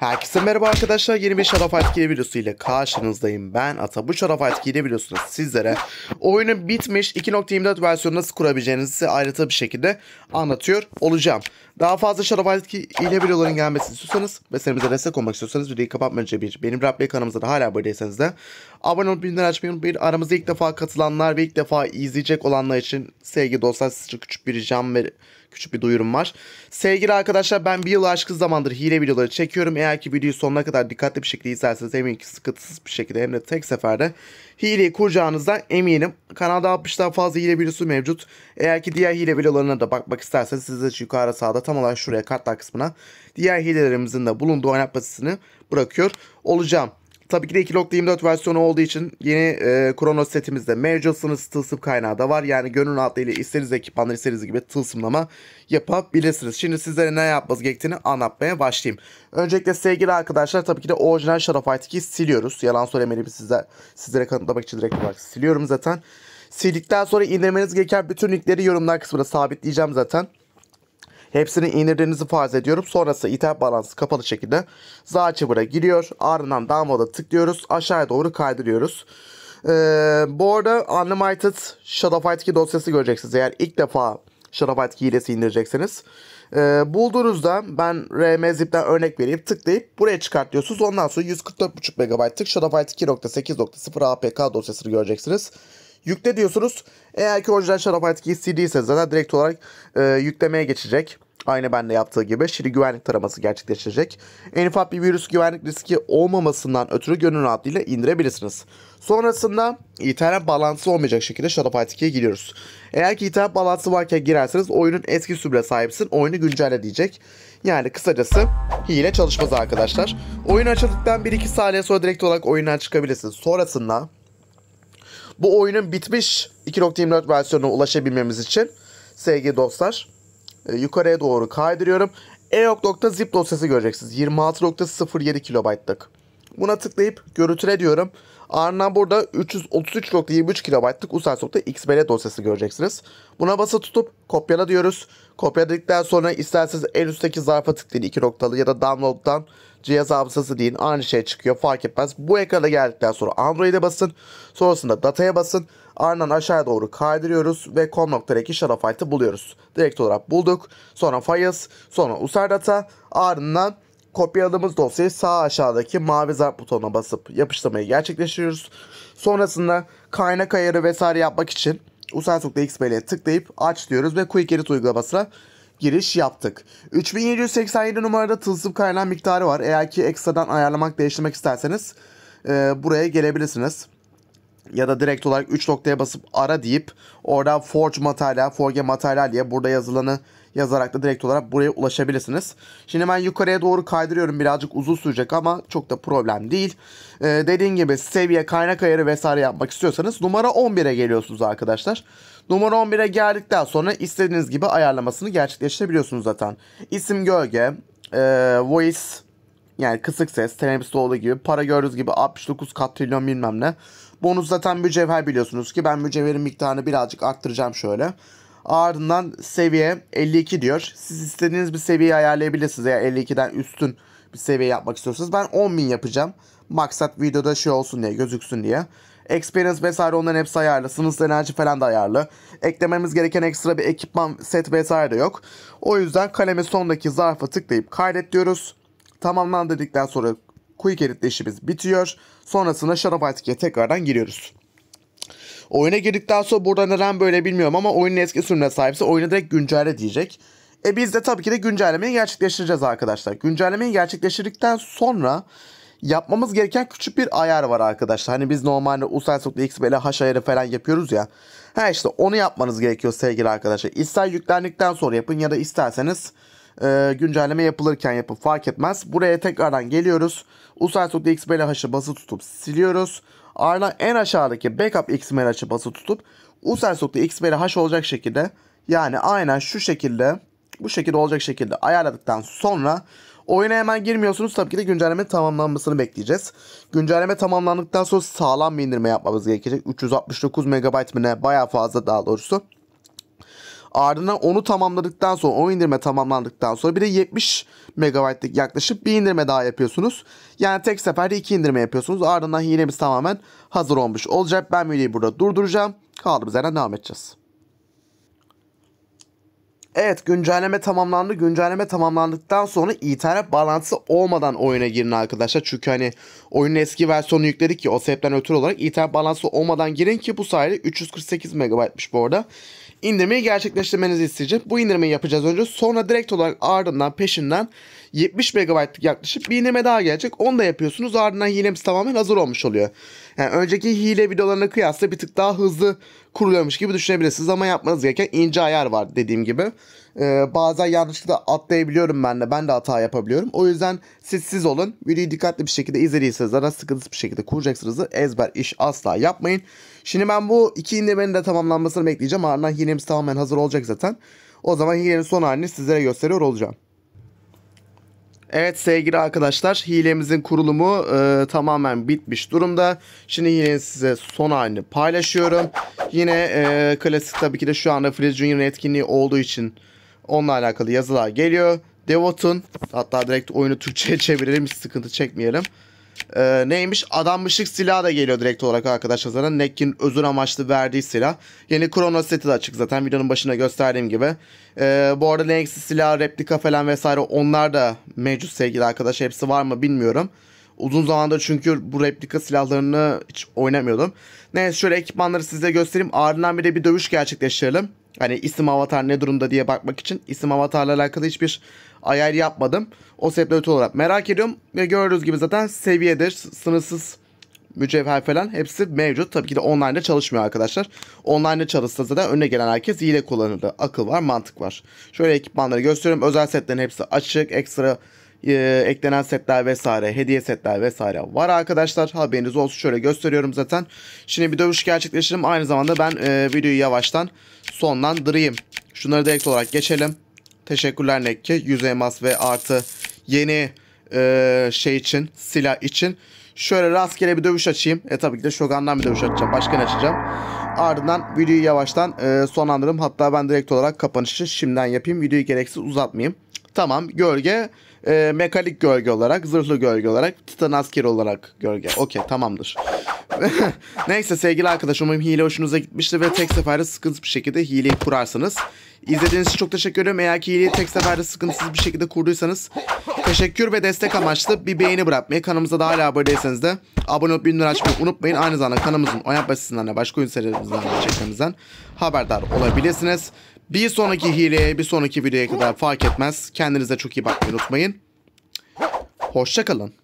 Herkese merhaba arkadaşlar. Yeni bir Shadow Fight 2 videosu ile karşınızdayım. Ben Ata. Bu Shadow Fight 2 videosunda sizlere oyunun bitmiş 2.24 versiyonu nasıl kurabileceğinizi ayrıntılı bir şekilde anlatıyor olacağım. Daha fazla Shadow Fight 2 ile videoların gelmesini istiyorsanız ve serimize destek olmak istiyorsanız videoyu kapatmadan önce bir benim Rabbe kanalımıza da hala abone de abone olup bildirimleri açmayı unutmayın. Aramızda ilk defa katılanlar ve ilk defa izleyecek olanlar için sevgi dostlar sizce küçük bir ricam ve küçük bir duyurum var. Sevgili arkadaşlar ben bir yıl aşkı zamandır hile videoları çekiyorum. Eğer ki videoyu sonuna kadar dikkatli bir şekilde izlerseniz eminim ki sıkıntısız bir şekilde hem de tek seferde hileyi kuracağınızdan eminim. Kanalda 60'dan fazla hile videosu mevcut. Eğer ki diğer hile videolarına da bakmak isterseniz siz de yukarı sağda tam olarak şuraya kartlar kısmına diğer hilelerimizin de bulunduğu oynatmasını bırakıyor olacağım. Tabii ki de 2.24 versiyonu olduğu için yeni e, Kronos setimizde mevcut sınırsız tılsım kaynağı da var. Yani gönül rahatlığıyla istediğiniz ekipmanları istediğiniz gibi tılsımlama yapabilirsiniz. Şimdi sizlere ne yapmanız gerektiğini anlatmaya başlayayım. Öncelikle sevgili arkadaşlar tabii ki de orijinal Shadow Fight 2'yi siliyoruz. Yalan söylemeliyim size sizlere kanıtlamak için direkt olarak siliyorum zaten. Sildikten sonra indirmeniz gereken bütün linkleri yorumlar kısmında sabitleyeceğim zaten. Hepsini indirdiğinizi farz ediyorum. Sonrası iter balansı kapalı şekilde sağ çivura giriyor. Ardından download'a tıklıyoruz. Aşağıya doğru kaydırıyoruz. Ee, bu arada Unlimited Fight 2 dosyası göreceksiniz. Eğer ilk defa Shadowfight 2 hilesi indirecekseniz Ee, bulduğunuzda ben RM Zip'ten örnek vereyim. Tıklayıp buraya çıkartıyorsunuz. Ondan sonra 144.5 MB tık Fight 2.8.0 APK dosyasını göreceksiniz yükle diyorsunuz. Eğer ki orijinal Shadowfight'taki CD'yseniz zaten direkt olarak e, yüklemeye geçecek. Aynı bende yaptığı gibi şimdi güvenlik taraması gerçekleşecek. En ufak bir virüs güvenlik riski olmamasından ötürü gönül rahatlığıyla indirebilirsiniz. Sonrasında internet balansı olmayacak şekilde Shadow Fight 2'ye giriyoruz. Eğer ki internet balansı varken girerseniz oyunun eski sürüle sahipsin oyunu güncelle diyecek. Yani kısacası hile çalışmaz arkadaşlar. Oyun açıldıktan 1-2 saniye sonra direkt olarak oyundan çıkabilirsiniz. Sonrasında bu oyunun bitmiş 2.24 versiyonuna ulaşabilmemiz için sevgili dostlar e, yukarıya doğru kaydırıyorum. eog.zip dosyası göreceksiniz. 26.07 kilobaytlık. Buna tıklayıp görüntüle diyorum. Ardından burada 333.23 KB'lık USASOC'ta XML dosyası göreceksiniz. Buna bası tutup kopyala diyoruz. Kopyaladıktan sonra isterseniz en üstteki zarfa tıklayın iki noktalı ya da download'dan cihaz hafızası deyin. Aynı şey çıkıyor fark etmez. Bu ekrana geldikten sonra Android'e basın. Sonrasında dataya basın. Ardından aşağıya doğru kaydırıyoruz ve com.reki shuttle buluyoruz. Direkt olarak bulduk. Sonra files, sonra usardata ardından Kopyaladığımız dosyayı sağ aşağıdaki mavi zar butonuna basıp yapıştırmayı gerçekleştiriyoruz. Sonrasında kaynak ayarı vesaire yapmak için usensook.xpl'ye tıklayıp aç diyoruz ve Quick Edit uygulamasına giriş yaptık. 3787 numarada tılsım kaynağı miktarı var. Eğer ki ekstradan ayarlamak değiştirmek isterseniz e, buraya gelebilirsiniz. Ya da direkt olarak 3 noktaya basıp ara deyip oradan forge materyal, forge materyal diye burada yazılanı yazarak da direkt olarak buraya ulaşabilirsiniz. Şimdi ben yukarıya doğru kaydırıyorum. Birazcık uzun sürecek ama çok da problem değil. Ee, dediğim gibi seviye, kaynak ayarı vesaire yapmak istiyorsanız numara 11'e geliyorsunuz arkadaşlar. Numara 11'e geldikten sonra istediğiniz gibi ayarlamasını gerçekleştirebiliyorsunuz zaten. İsim gölge, e, voice yani kısık ses, tenebüste olduğu gibi, para gördüğünüz gibi 69 kat trilyon bilmem ne. Bonus zaten mücevher biliyorsunuz ki ben mücevherin miktarını birazcık arttıracağım şöyle. Ardından seviye 52 diyor. Siz istediğiniz bir seviyeyi ayarlayabilirsiniz. Eğer 52'den üstün bir seviye yapmak istiyorsanız. Ben 10.000 yapacağım. Maksat videoda şey olsun diye gözüksün diye. Experience vesaire onların hepsi ayarlı. Sınırsız enerji falan da ayarlı. Eklememiz gereken ekstra bir ekipman set vesaire de yok. O yüzden kalemi sondaki zarfa tıklayıp kaydet diyoruz. Tamamlan dedikten sonra quick edit işimiz bitiyor. Sonrasında Shopify'e tekrardan giriyoruz. Oyuna girdikten sonra burada neden böyle bilmiyorum ama oyunun eski sürümüne sahipse oyunu direkt güncelle diyecek. E biz de tabii ki de güncellemeyi gerçekleştireceğiz arkadaşlar. Güncellemeyi gerçekleştirdikten sonra yapmamız gereken küçük bir ayar var arkadaşlar. Hani biz normalde usensoft.xbl haş ayarı falan yapıyoruz ya. Ha işte onu yapmanız gerekiyor sevgili arkadaşlar. İster yüklendikten sonra yapın ya da isterseniz e, güncelleme yapılırken yapın fark etmez. Buraya tekrardan geliyoruz. Usensoft.xbl haşı basılı tutup siliyoruz ardından en aşağıdaki backup XML açı bası tutup user.xml'i haş olacak şekilde yani aynen şu şekilde bu şekilde olacak şekilde ayarladıktan sonra oyuna hemen girmiyorsunuz. Tabii ki de güncelleme tamamlanmasını bekleyeceğiz. Güncelleme tamamlandıktan sonra sağlam bir indirme yapmamız gerekecek. 369 MB mı ne bayağı fazla daha doğrusu. Ardından onu tamamladıktan sonra o indirme tamamlandıktan sonra bir de 70 megabaytlık yaklaşık bir indirme daha yapıyorsunuz. Yani tek seferde iki indirme yapıyorsunuz. Ardından hilemiz tamamen hazır olmuş olacak. Ben videoyu burada durduracağım. Kaldığımız yerden devam edeceğiz. Evet güncelleme tamamlandı. Güncelleme tamamlandıktan sonra internet bağlantısı olmadan oyuna girin arkadaşlar. Çünkü hani oyunun eski versiyonu yükledik ki o sebepten ötürü olarak internet bağlantısı olmadan girin ki bu sayede 348 MB'miş bu arada indirmeyi gerçekleştirmenizi isteyecek. Bu indirmeyi yapacağız önce. Sonra direkt olarak ardından peşinden 70 MB'lık yaklaşık bir indirme daha gelecek. Onu da yapıyorsunuz. Ardından hilemiz tamamen hazır olmuş oluyor. Yani önceki hile videolarına kıyasla bir tık daha hızlı kuruluyormuş gibi düşünebilirsiniz. Ama yapmanız gereken ince ayar var dediğim gibi. Ee, bazen yanlışlıkla atlayabiliyorum ben de. Ben de hata yapabiliyorum. O yüzden siz siz olun. Videoyu dikkatli bir şekilde izlediyseniz ara sıkıntısı bir şekilde kuracaksınız. Ezber iş asla yapmayın. Şimdi ben bu iki indirmenin de tamamlanmasını bekleyeceğim. Ardından hilemiz tamamen hazır olacak zaten. O zaman hilenin son halini sizlere gösteriyor olacağım. Evet sevgili arkadaşlar hilemizin kurulumu e, tamamen bitmiş durumda. Şimdi yine size son halini paylaşıyorum. Yine e, klasik tabii ki de şu anda Frizz Junior'ın etkinliği olduğu için onunla alakalı yazılar geliyor. Devot'un hatta direkt oyunu Türkçe'ye çevirelim hiç sıkıntı çekmeyelim e, neymiş? ışık silahı da geliyor direkt olarak arkadaşlar zaten. Neck'in özür amaçlı verdiği silah. Yeni Kronos seti de açık zaten videonun başında gösterdiğim gibi. E, bu arada Lenx'i silah, replika falan vesaire onlar da mevcut sevgili arkadaş Hepsi var mı bilmiyorum. Uzun zamandır çünkü bu replika silahlarını hiç oynamıyordum. Neyse şöyle ekipmanları size göstereyim. Ardından bir de bir dövüş gerçekleştirelim. Hani isim avatar ne durumda diye bakmak için isim avatarla alakalı hiçbir ayar yapmadım. O sebeple olarak merak ediyorum. Ve gördüğünüz gibi zaten seviyedir. Sınırsız mücevher falan hepsi mevcut. Tabii ki de online'da çalışmıyor arkadaşlar. Online'da çalışsa zaten önüne gelen herkes hile kullanırdı. Akıl var, mantık var. Şöyle ekipmanları gösteriyorum. Özel setlerin hepsi açık. Ekstra e, eklenen setler vesaire, hediye setler vesaire var arkadaşlar. Haberiniz olsun şöyle gösteriyorum zaten. Şimdi bir dövüş gerçekleştirelim. Aynı zamanda ben e, videoyu yavaştan sonlandırayım. Şunları direkt olarak geçelim. Teşekkürler Nekke. 100 elmas ve artı yeni e, şey için, silah için. Şöyle rastgele bir dövüş açayım. E tabii ki de Shogun'dan bir dövüş açacağım. Başka ne açacağım? Ardından videoyu yavaştan e, sonlandırırım. Hatta ben direkt olarak kapanışı şimdiden yapayım. Videoyu gereksiz uzatmayayım. Tamam gölge e, mekalik gölge olarak, zırhlı gölge olarak, titan asker olarak gölge. Okey tamamdır. Neyse sevgili arkadaşım umarım hile hoşunuza gitmiştir ve tek seferde sıkıntısız bir şekilde hileyi kurarsınız. İzlediğiniz için çok teşekkür ederim. Eğer ki hileyi tek seferde sıkıntısız bir şekilde kurduysanız teşekkür ve destek amaçlı bir beğeni bırakmayı, kanalımıza daha hala abone değilseniz de abone olup bildirimleri açmayı unutmayın. Aynı zamanda kanalımızın oynat basitinden de başka oyun serilerimizden çekmemizden haberdar olabilirsiniz. Bir sonraki hileye, bir sonraki videoya kadar fark etmez. Kendinize çok iyi bakmayı unutmayın. Hoşçakalın.